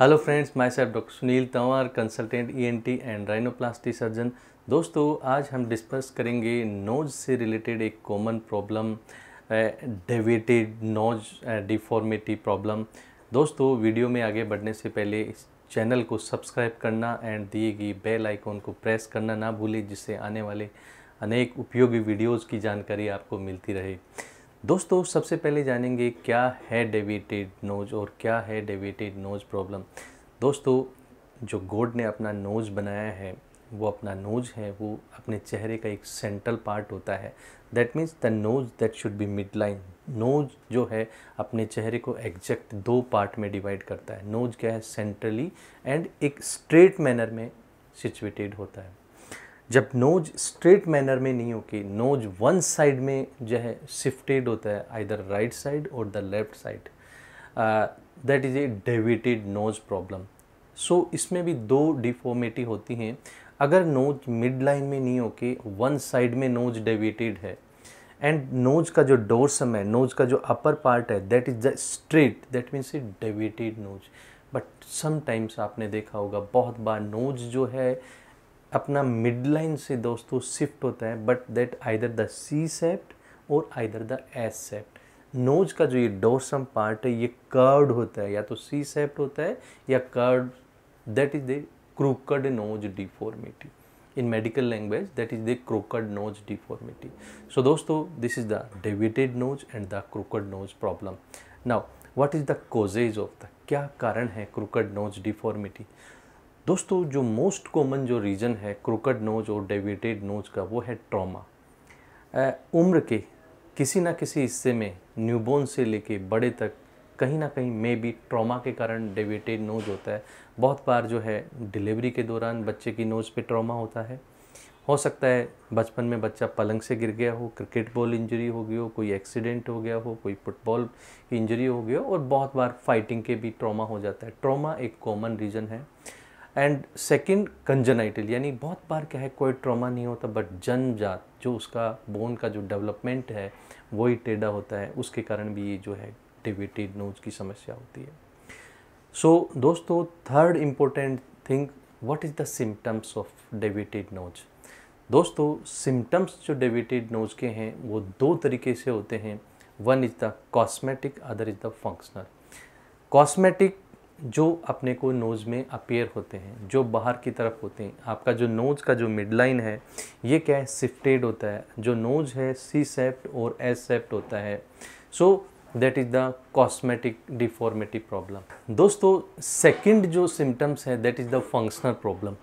hello friends myself doctor Sunil Tanwar consultant ENT and rhinoplasty surgeon दोस्तों आज हम discuss करेंगे नोज से रिलेटेड एक common problem deviated nose deformity problem दोस्तों वीडियो में आगे बढ़ने से पहले इस चैनल को सब्सक्राइब करना एंड दिए गए बेल आइकॉन को प्रेस करना ना भूलें जिससे आने वाले अनेक उपयोगी वीडियोज़ की जानकारी आपको मिलती रहे दोस्तों सबसे पहले जानेंगे क्या है डेविटेड नोज और क्या है डेविटेड नोज प्रॉब्लम दोस्तों जो गोड ने अपना नोज बनाया है वो अपना नोज है वो अपने चेहरे का एक सेंट्रल पार्ट होता है that means the nose that should be midline nose जो है अपने चेहरे को एग्जैक्ट दो पार्ट में डिवाइड करता है नोज क्या है सेंट्रली एंड एक स्ट्रेट मैनर में सिचुएटेड होता है जब नोज स्ट्रेट मैनर में नहीं होके नोज वन साइड में जो है शिफ्टेड होता है आइदर राइट साइड और the left side that is a deviated nose problem so इसमें भी दो डिफॉर्मेटी होती हैं अगर नोज मिड लाइन में नहीं होके वन साइड में नोज डेविटेड है एंड नोज का जो डोरसम है नोज का जो अपर पार्ट है that is the straight that means a deviated nose but sometimes आपने देखा होगा बहुत बार नोज जो है अपना मिड लाइन से दोस्तों शिफ्ट होता है but that either the C septum और either the S septum nose का जो ये डोसम पार्ट है ये कर्ड होता है या तो सी सेप्ट होता है या curved that is the crooked nose deformity in medical language that is the crooked nose deformity so दोस्तों this is the deviated nose and the crooked nose problem now what is the causes of the क्या कारण है क्रोकड nose deformity दोस्तों जो most common जो reason है क्रोकड knows और डेविटेड knows का वो है ट्रॉमा उम्र के किसी ना किसी हिस्से में न्यूबोर्न से लेके बड़े तक कहीं ना कहीं मे भी ट्रॉमा के कारण डेविटेड नोज होता है बहुत बार जो है डिलीवरी के दौरान बच्चे की नोज पे ट्रॉमा होता है हो सकता है बचपन में बच्चा पलंग से गिर गया हो क्रिकेट बॉल इंजरी हो गई हो कोई एक्सीडेंट हो गया हो कोई फुटबॉल की इंजरी हो गई हो और बहुत बार फाइटिंग के भी ट्रॉमा हो जाता है ट्रॉमा एक कॉमन रीज़न है एंड सेकंड कंजनाइटल यानी बहुत बार क्या है कोई ट्रॉमा नहीं होता बट जन्मजात जो उसका बोन का जो डेवलपमेंट है वही टेढ़ा होता है उसके कारण भी ये जो है डिविटेड नोज की समस्या होती है सो so, दोस्तों third important thing what is the symptoms of deviated nose दोस्तों सिम्टम्स जो डेविटेड नोज के हैं वो दो तरीके से होते हैं one is the cosmetic other is the functional cosmetic जो अपने को नोज़ में अपेयर होते हैं जो बाहर की तरफ होते हैं आपका जो नोज़ का जो मिड लाइन है ये क्या है सिफ्टेड होता है जो नोज़ है सी सेप्ट और एस सेप्ट होता है so that is the cosmetic deformative problem दोस्तों सेकंड जो सिम्टम्स है that is the functional problem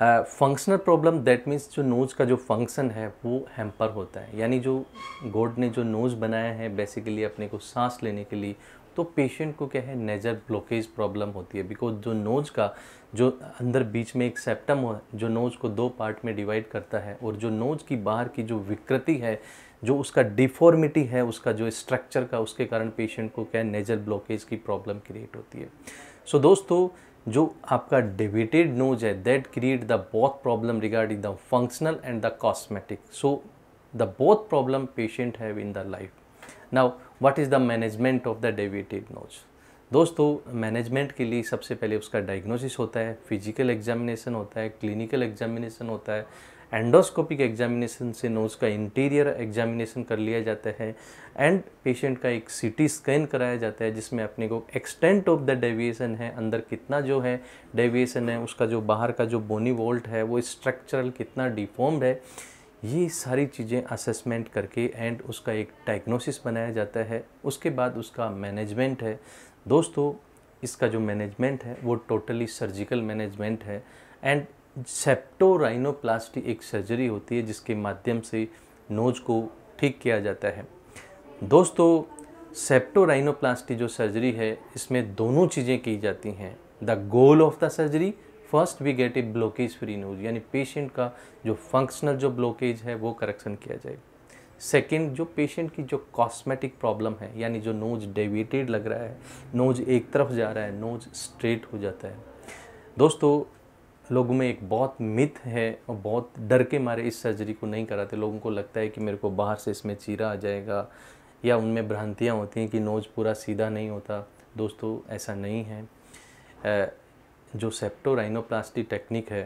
functional problem that means जो नोज़ का जो फंक्शन है वो हैम्पर होता है यानी जो गोड ने जो नोज़ बनाया है बेसिकली अपने को सांस लेने के लिए तो पेशेंट को क्या है नेजर ब्लॉकेज प्रॉब्लम होती है बिकॉज जो नोज का जो अंदर बीच में एक सेप्टम हो जो नोज को दो पार्ट में डिवाइड करता है और जो नोज की बाहर की जो विकृति है जो उसका डिफॉर्मिटी है उसका जो स्ट्रक्चर का उसके कारण पेशेंट को क्या है नेजर ब्लॉकेज की प्रॉब्लम क्रिएट होती है सो so, दोस्तों जो आपका डिविटेड नोज है that create the both problem regarding the functional and the cosmetic so the both problem patient have in the life now what is the management of the deviated nose दोस्तों management के लिए सबसे पहले उसका diagnosis होता है physical examination होता है क्लिनिकल एग्जामिनेशन होता है एंडोस्कोपिक एग्जामिनेशन से नोज का इंटीरियर एग्जामिनेशन कर लिया जाता है एंड पेशेंट का एक सीटी स्कैन कराया जाता है जिसमें अपने को एक्सटेंट ऑफ द डेविएशन है अंदर कितना जो है डेविएशन है उसका जो बाहर का जो बोनी वोल्ट है वो स्ट्रक्चरल कितना डिफॉर्म्ड है ये सारी चीज़ें असेसमेंट करके एंड उसका एक डायग्नोसिस बनाया जाता है उसके बाद उसका मैनेजमेंट है दोस्तों इसका जो मैनेजमेंट है वो टोटली सर्जिकल मैनेजमेंट है एंड सेप्टोराइनोप्लास्टी एक सर्जरी होती है जिसके माध्यम से नोज को ठीक किया जाता है दोस्तों सेप्टोराइनोप्लास्टी जो सर्जरी है इसमें दोनों चीज़ें की जाती हैं the goal of the surgery first we get a blockage free news यानी पेशेंट का जो फंक्शनल जो ब्लॉकेज है वो करेक्शन किया जाए सेकेंड जो पेशेंट की जो कॉस्मेटिक प्रॉब्लम है यानी जो नोज डेविएटेड लग रहा है नोज एक तरफ जा रहा है नोज स्ट्रेट हो जाता है दोस्तों लोगों में एक बहुत मिथ है और बहुत डर के मारे इस सर्जरी को नहीं कराते लोगों को लगता है कि मेरे को बाहर से इसमें चीरा आ जाएगा या उनमें भ्रांतियाँ होती हैं कि नोज पूरा सीधा नहीं होता दोस्तों ऐसा नहीं है जो सेप्टोराइनोप्लास्टी टेक्निक है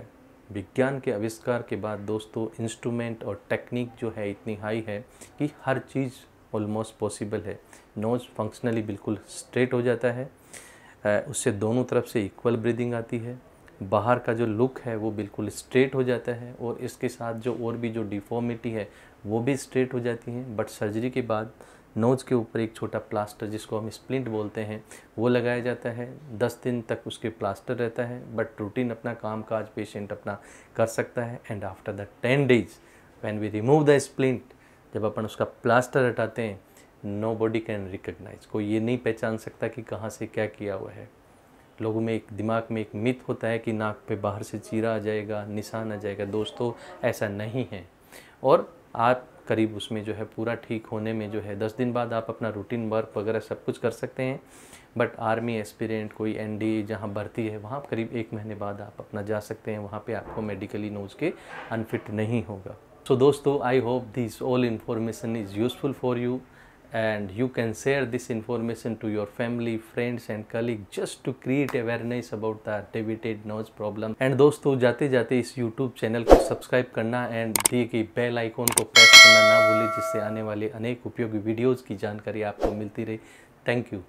विज्ञान के आविष्कार के बाद दोस्तों इंस्ट्रूमेंट और टेक्निक जो है इतनी हाई है कि हर चीज़ ऑलमोस्ट पॉसिबल है नोज़ फंक्शनली बिल्कुल स्ट्रेट हो जाता है उससे दोनों तरफ से इक्वल ब्रीदिंग आती है बाहर का जो लुक है वो बिल्कुल स्ट्रेट हो जाता है और इसके साथ जो और भी जो डिफॉर्मिटी है वो भी स्ट्रेट हो जाती हैं बट सर्जरी के बाद नोज़ के ऊपर एक छोटा प्लास्टर जिसको हम स्प्लिंट बोलते हैं वो लगाया जाता है दस दिन तक उसके प्लास्टर रहता है बट रूटीन अपना काम काज पेशेंट अपना कर सकता है and after the ten days when we remove the splint जब अपन उसका प्लास्टर हटाते हैं नो बॉडी कैन रिकग्नाइज कोई ये नहीं पहचान सकता कि कहाँ से क्या किया हुआ है लोगों में एक दिमाग में एक मिथ होता है कि नाक पे बाहर से चीरा आ जाएगा निशान आ जाएगा दोस्तों ऐसा नहीं है और आप करीब उसमें जो है पूरा ठीक होने में जो है दस दिन बाद आप अपना रूटीन वर्क वगैरह सब कुछ कर सकते हैं बट आर्मी एस्पिरेंट कोई एन डी जहाँ भर्ती है वहाँ करीब एक महीने बाद आप अपना जा सकते हैं वहाँ पर आपको मेडिकली नोज के अनफिट नहीं होगा सो so, दोस्तों I hope this all information is useful for you and you can share this information to your family friends and colleague just to create awareness about the activated nose problem and dosto jaate jaate is YouTube channel ko subscribe karna and diye गई bell icon ko press karna na bhule jisse aane wale anek upyogi videos ki jankari aapko milti rahe thank you